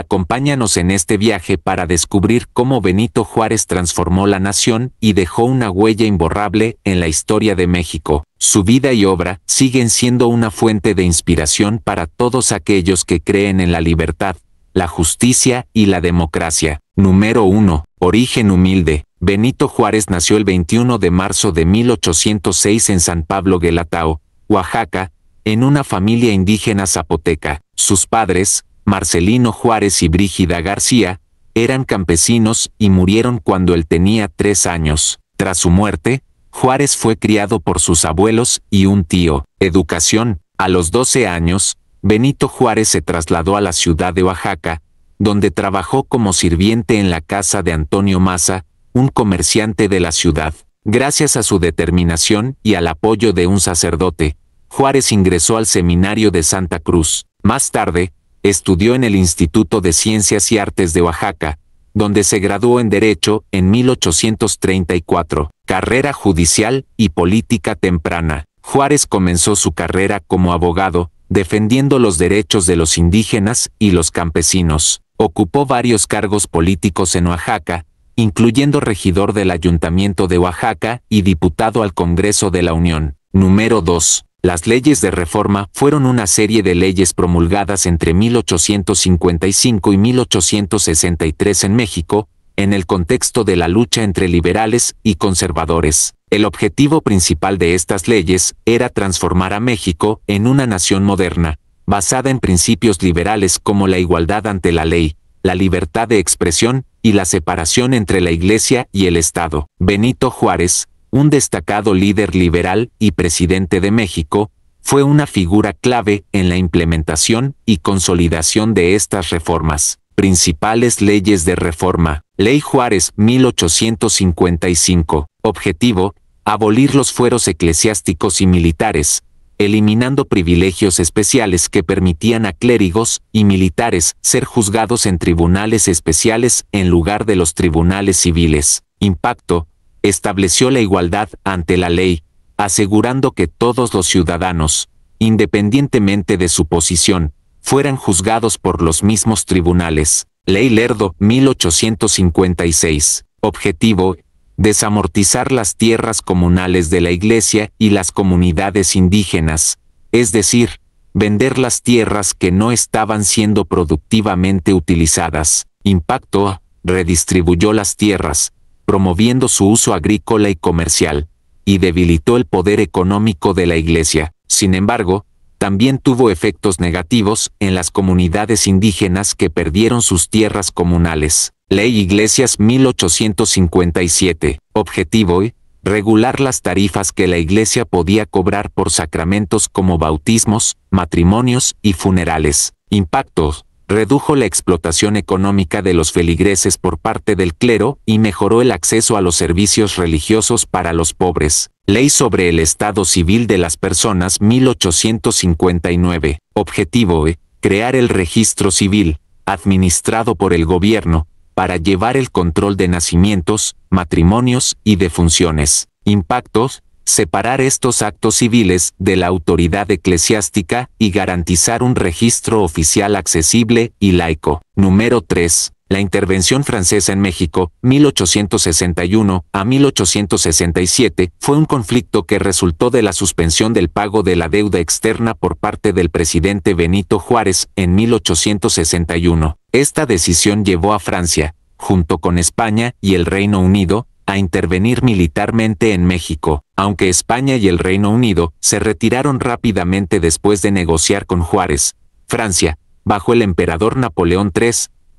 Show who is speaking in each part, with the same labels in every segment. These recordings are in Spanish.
Speaker 1: Acompáñanos en este viaje para descubrir cómo Benito Juárez transformó la nación y dejó una huella imborrable en la historia de México. Su vida y obra siguen siendo una fuente de inspiración para todos aquellos que creen en la libertad, la justicia y la democracia. Número 1. Origen humilde. Benito Juárez nació el 21 de marzo de 1806 en San Pablo Guelatao, Oaxaca, en una familia indígena zapoteca. Sus padres, Marcelino Juárez y Brígida García, eran campesinos y murieron cuando él tenía tres años. Tras su muerte, Juárez fue criado por sus abuelos y un tío. Educación. A los 12 años, Benito Juárez se trasladó a la ciudad de Oaxaca, donde trabajó como sirviente en la casa de Antonio Maza, un comerciante de la ciudad. Gracias a su determinación y al apoyo de un sacerdote, Juárez ingresó al seminario de Santa Cruz. Más tarde, estudió en el Instituto de Ciencias y Artes de Oaxaca, donde se graduó en Derecho en 1834, carrera judicial y política temprana. Juárez comenzó su carrera como abogado, defendiendo los derechos de los indígenas y los campesinos. Ocupó varios cargos políticos en Oaxaca, incluyendo regidor del Ayuntamiento de Oaxaca y diputado al Congreso de la Unión. Número 2. Las leyes de reforma fueron una serie de leyes promulgadas entre 1855 y 1863 en México, en el contexto de la lucha entre liberales y conservadores. El objetivo principal de estas leyes era transformar a México en una nación moderna, basada en principios liberales como la igualdad ante la ley, la libertad de expresión y la separación entre la Iglesia y el Estado. Benito Juárez, un destacado líder liberal y presidente de México, fue una figura clave en la implementación y consolidación de estas reformas. Principales leyes de reforma. Ley Juárez 1855. Objetivo, abolir los fueros eclesiásticos y militares, eliminando privilegios especiales que permitían a clérigos y militares ser juzgados en tribunales especiales en lugar de los tribunales civiles. Impacto, estableció la igualdad ante la ley, asegurando que todos los ciudadanos, independientemente de su posición, fueran juzgados por los mismos tribunales. Ley Lerdo, 1856. Objetivo, desamortizar las tierras comunales de la Iglesia y las comunidades indígenas, es decir, vender las tierras que no estaban siendo productivamente utilizadas. Impacto, redistribuyó las tierras, promoviendo su uso agrícola y comercial, y debilitó el poder económico de la Iglesia. Sin embargo, también tuvo efectos negativos en las comunidades indígenas que perdieron sus tierras comunales. Ley Iglesias 1857. Objetivo eh, regular las tarifas que la Iglesia podía cobrar por sacramentos como bautismos, matrimonios y funerales. Impactos redujo la explotación económica de los feligreses por parte del clero y mejoró el acceso a los servicios religiosos para los pobres. Ley sobre el Estado Civil de las Personas 1859. Objetivo E. Crear el registro civil, administrado por el gobierno, para llevar el control de nacimientos, matrimonios y defunciones. Impactos, separar estos actos civiles de la autoridad eclesiástica y garantizar un registro oficial accesible y laico. Número 3. La intervención francesa en México, 1861 a 1867, fue un conflicto que resultó de la suspensión del pago de la deuda externa por parte del presidente Benito Juárez en 1861. Esta decisión llevó a Francia, junto con España y el Reino Unido, a intervenir militarmente en México, aunque España y el Reino Unido se retiraron rápidamente después de negociar con Juárez. Francia, bajo el emperador Napoleón III,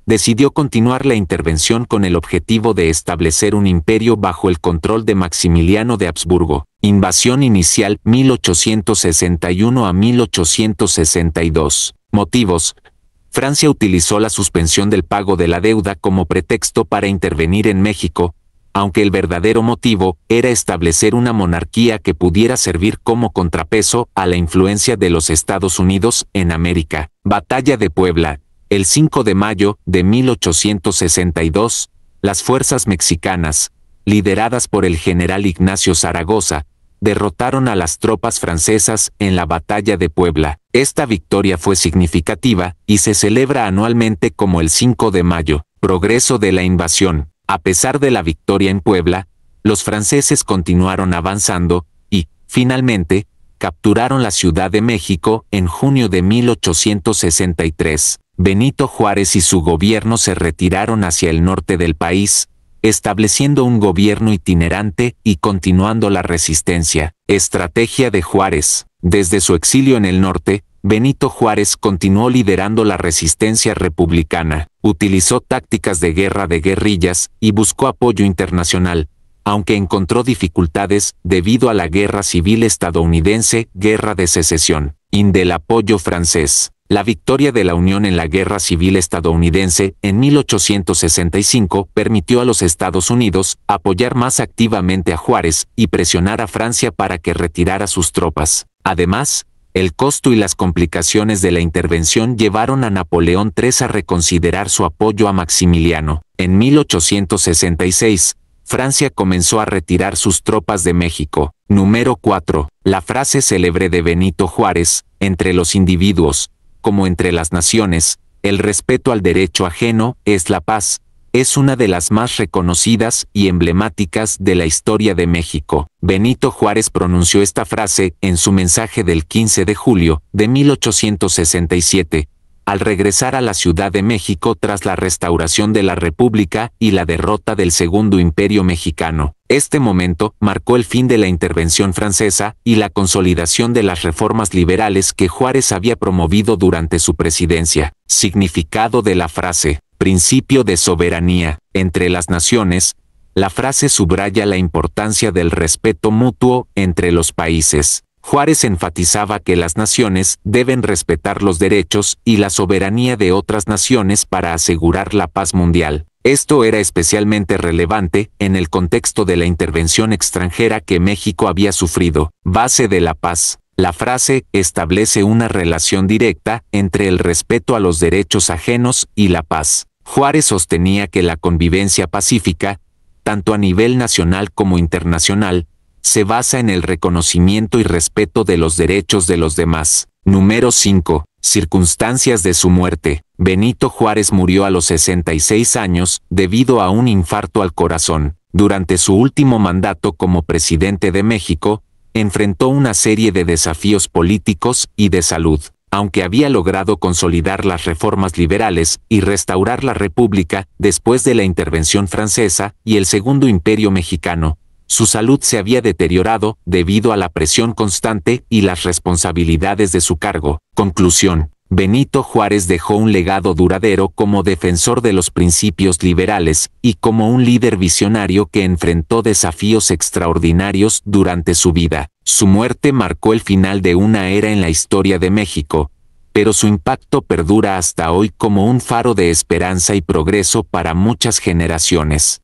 Speaker 1: decidió continuar la intervención con el objetivo de establecer un imperio bajo el control de Maximiliano de Habsburgo. Invasión inicial 1861 a 1862. Motivos. Francia utilizó la suspensión del pago de la deuda como pretexto para intervenir en México, aunque el verdadero motivo era establecer una monarquía que pudiera servir como contrapeso a la influencia de los Estados Unidos en América. Batalla de Puebla. El 5 de mayo de 1862, las fuerzas mexicanas, lideradas por el general Ignacio Zaragoza, derrotaron a las tropas francesas en la Batalla de Puebla. Esta victoria fue significativa y se celebra anualmente como el 5 de mayo. Progreso de la invasión. A pesar de la victoria en Puebla, los franceses continuaron avanzando y, finalmente, capturaron la Ciudad de México en junio de 1863. Benito Juárez y su gobierno se retiraron hacia el norte del país, estableciendo un gobierno itinerante y continuando la resistencia. Estrategia de Juárez. Desde su exilio en el norte, Benito Juárez continuó liderando la resistencia republicana, utilizó tácticas de guerra de guerrillas y buscó apoyo internacional, aunque encontró dificultades debido a la guerra civil estadounidense, guerra de secesión, y del apoyo francés. La victoria de la Unión en la Guerra Civil Estadounidense en 1865 permitió a los Estados Unidos apoyar más activamente a Juárez y presionar a Francia para que retirara sus tropas. Además, el costo y las complicaciones de la intervención llevaron a Napoleón III a reconsiderar su apoyo a Maximiliano. En 1866, Francia comenzó a retirar sus tropas de México. Número 4. La frase célebre de Benito Juárez, entre los individuos, como entre las naciones, el respeto al derecho ajeno es la paz, es una de las más reconocidas y emblemáticas de la historia de México. Benito Juárez pronunció esta frase en su mensaje del 15 de julio de 1867, al regresar a la Ciudad de México tras la restauración de la República y la derrota del Segundo Imperio Mexicano. Este momento marcó el fin de la intervención francesa y la consolidación de las reformas liberales que Juárez había promovido durante su presidencia. Significado de la frase principio de soberanía entre las naciones, la frase subraya la importancia del respeto mutuo entre los países. Juárez enfatizaba que las naciones deben respetar los derechos y la soberanía de otras naciones para asegurar la paz mundial. Esto era especialmente relevante en el contexto de la intervención extranjera que México había sufrido, base de la paz. La frase establece una relación directa entre el respeto a los derechos ajenos y la paz. Juárez sostenía que la convivencia pacífica, tanto a nivel nacional como internacional, se basa en el reconocimiento y respeto de los derechos de los demás. Número 5. Circunstancias de su muerte. Benito Juárez murió a los 66 años debido a un infarto al corazón. Durante su último mandato como presidente de México, enfrentó una serie de desafíos políticos y de salud aunque había logrado consolidar las reformas liberales y restaurar la República después de la intervención francesa y el Segundo Imperio Mexicano, su salud se había deteriorado debido a la presión constante y las responsabilidades de su cargo. Conclusión. Benito Juárez dejó un legado duradero como defensor de los principios liberales y como un líder visionario que enfrentó desafíos extraordinarios durante su vida. Su muerte marcó el final de una era en la historia de México, pero su impacto perdura hasta hoy como un faro de esperanza y progreso para muchas generaciones.